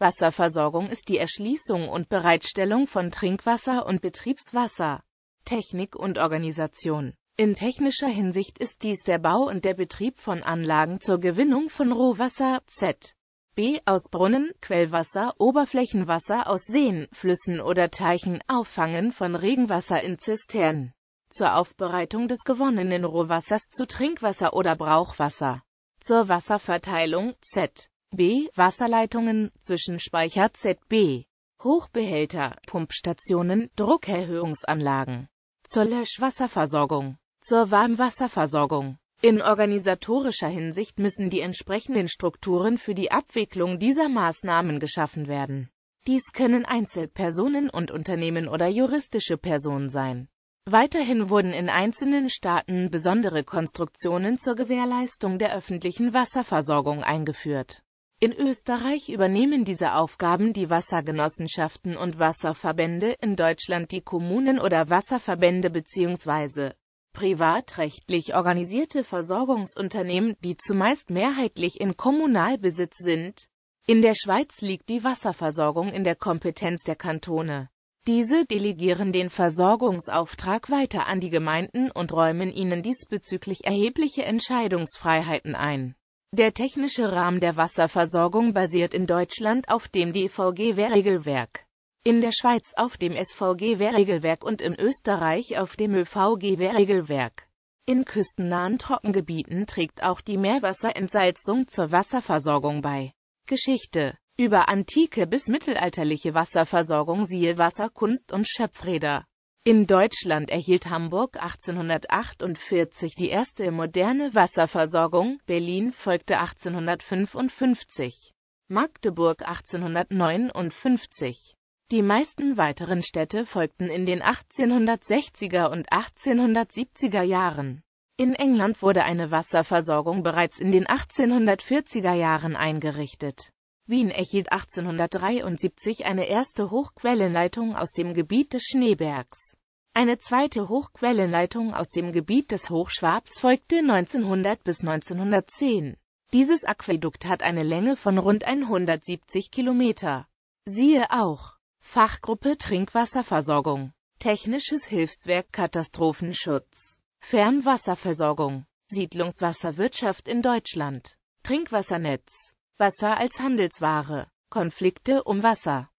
Wasserversorgung ist die Erschließung und Bereitstellung von Trinkwasser und Betriebswasser. Technik und Organisation In technischer Hinsicht ist dies der Bau und der Betrieb von Anlagen zur Gewinnung von Rohwasser z. B aus Brunnen, Quellwasser, Oberflächenwasser aus Seen, Flüssen oder Teichen, Auffangen von Regenwasser in Zisternen, zur Aufbereitung des gewonnenen Rohwassers zu Trinkwasser oder Brauchwasser, zur Wasserverteilung z. B. Wasserleitungen, Zwischenspeicher ZB, Hochbehälter, Pumpstationen, Druckerhöhungsanlagen, zur Löschwasserversorgung, zur Warmwasserversorgung. In organisatorischer Hinsicht müssen die entsprechenden Strukturen für die Abwicklung dieser Maßnahmen geschaffen werden. Dies können Einzelpersonen und Unternehmen oder juristische Personen sein. Weiterhin wurden in einzelnen Staaten besondere Konstruktionen zur Gewährleistung der öffentlichen Wasserversorgung eingeführt. In Österreich übernehmen diese Aufgaben die Wassergenossenschaften und Wasserverbände, in Deutschland die Kommunen oder Wasserverbände bzw. privatrechtlich organisierte Versorgungsunternehmen, die zumeist mehrheitlich in Kommunalbesitz sind. In der Schweiz liegt die Wasserversorgung in der Kompetenz der Kantone. Diese delegieren den Versorgungsauftrag weiter an die Gemeinden und räumen ihnen diesbezüglich erhebliche Entscheidungsfreiheiten ein der technische Rahmen der Wasserversorgung basiert in Deutschland auf dem DVGW-Regelwerk, in der Schweiz auf dem SVGW-Regelwerk und in Österreich auf dem ÖVGW-Regelwerk. In küstennahen Trockengebieten trägt auch die Meerwasserentsalzung zur Wasserversorgung bei. Geschichte Über antike bis mittelalterliche Wasserversorgung siehe Wasserkunst und Schöpfräder. In Deutschland erhielt Hamburg 1848 die erste moderne Wasserversorgung, Berlin folgte 1855, Magdeburg 1859. Die meisten weiteren Städte folgten in den 1860er und 1870er Jahren. In England wurde eine Wasserversorgung bereits in den 1840er Jahren eingerichtet. Wien erhielt 1873 eine erste Hochquellenleitung aus dem Gebiet des Schneebergs. Eine zweite Hochquellenleitung aus dem Gebiet des Hochschwabs folgte 1900 bis 1910. Dieses Aquädukt hat eine Länge von rund 170 Kilometer. Siehe auch Fachgruppe Trinkwasserversorgung Technisches Hilfswerk Katastrophenschutz Fernwasserversorgung Siedlungswasserwirtschaft in Deutschland Trinkwassernetz Wasser als Handelsware. Konflikte um Wasser